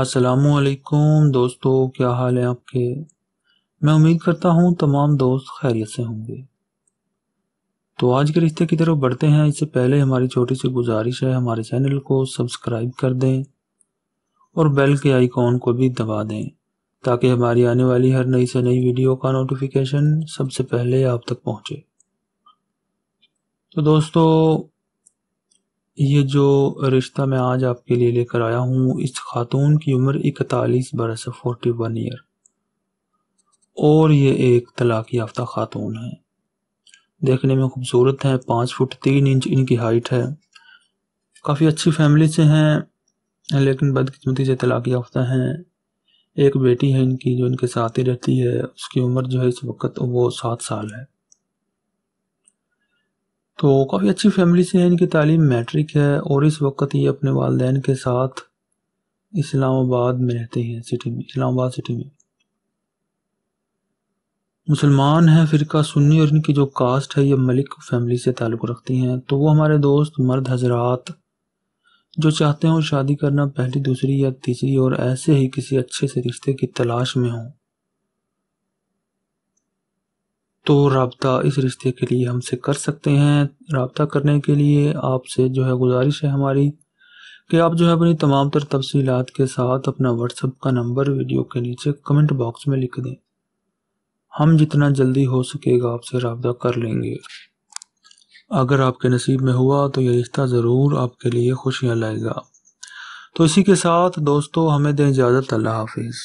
असलकुम दोस्तों क्या हाल है आपके मैं उम्मीद करता हूँ तमाम दोस्त खैरियत से होंगे तो आज के रिश्ते की तरफ बढ़ते हैं इससे पहले हमारी छोटी सी गुजारिश है हमारे चैनल को सब्सक्राइब कर दें और बेल के आइकॉन को भी दबा दें ताकि हमारी आने वाली हर नई से नई वीडियो का नोटिफिकेशन सबसे पहले आप तक पहुँचे तो दोस्तों ये जो रिश्ता मैं आज आपके लिए लेकर आया हूँ इस खातून की उम्र इकतालीस बरस फोर्टी वन ईयर और ये एक तलाक याफ्ता खातून है देखने में खूबसूरत है पाँच फुट तीन इंच इनकी हाइट है काफ़ी अच्छी फैमिली से हैं लेकिन बदकिस्मती से तलाक याफ्ता हैं एक बेटी है इनकी जो इनके साथ ही रहती है उसकी उम्र जो है इस वक्त वो सात साल है तो काफ़ी अच्छी फैमिली से है इनकी तालीम मैट्रिक है और इस वक्त ये अपने वालदेन के साथ इस्लामाबाद में रहते हैं सिटी में इस्लामाबाद सिटी में मुसलमान हैं फ़िरका सुन्नी और इनकी जो कास्ट है ये मलिक फैमिली से ताल्लुक़ रखती हैं तो वो हमारे दोस्त मर्द हजरात जो चाहते हों शादी करना पहली दूसरी या तीसरी और ऐसे ही किसी अच्छे से रिश्ते की तलाश में हों तो रबता इस रिश्ते के लिए हमसे कर सकते हैं रबता करने के लिए आपसे जो है गुजारिश है हमारी कि आप जो है अपनी तमाम तर तफसीत के साथ अपना व्हाट्सअप का नंबर वीडियो के नीचे कमेंट बॉक्स में लिख दें हम जितना जल्दी हो सकेगा आपसे रबता कर लेंगे अगर आपके नसीब में हुआ तो यह रिश्ता ज़रूर आपके लिए खुशियाँ लाएगा तो इसी के साथ दोस्तों हमें दें इजाज़त अल्लाह हाफिज़